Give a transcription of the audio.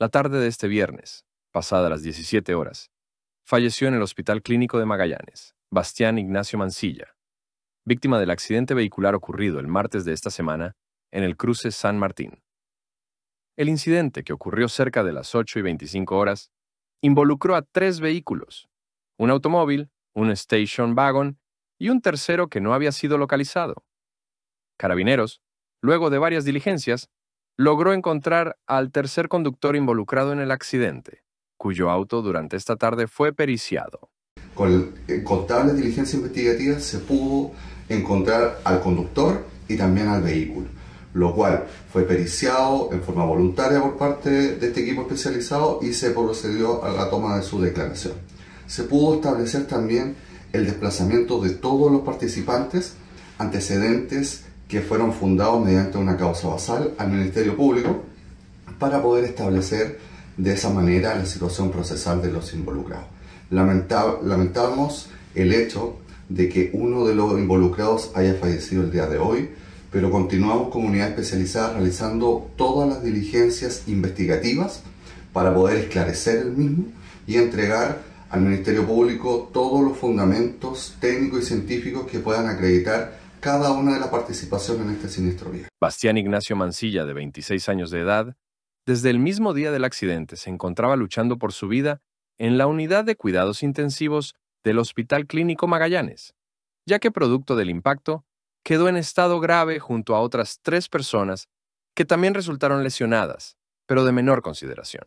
La tarde de este viernes, pasada las 17 horas, falleció en el Hospital Clínico de Magallanes, Bastián Ignacio Mancilla, víctima del accidente vehicular ocurrido el martes de esta semana en el cruce San Martín. El incidente, que ocurrió cerca de las 8 y 25 horas, involucró a tres vehículos, un automóvil, un station wagon y un tercero que no había sido localizado. Carabineros, luego de varias diligencias, logró encontrar al tercer conductor involucrado en el accidente, cuyo auto durante esta tarde fue periciado. Con eh, contables diligencia investigativa se pudo encontrar al conductor y también al vehículo, lo cual fue periciado en forma voluntaria por parte de este equipo especializado y se procedió a la toma de su declaración. Se pudo establecer también el desplazamiento de todos los participantes, antecedentes que fueron fundados mediante una causa basal al Ministerio Público para poder establecer de esa manera la situación procesal de los involucrados. lamentamos el hecho de que uno de los involucrados haya fallecido el día de hoy, pero continuamos como unidad especializada realizando todas las diligencias investigativas para poder esclarecer el mismo y entregar al Ministerio Público todos los fundamentos técnicos y científicos que puedan acreditar cada una de la participación en este siniestro viaje. Bastián Ignacio Mancilla, de 26 años de edad, desde el mismo día del accidente se encontraba luchando por su vida en la unidad de cuidados intensivos del Hospital Clínico Magallanes, ya que producto del impacto, quedó en estado grave junto a otras tres personas que también resultaron lesionadas, pero de menor consideración.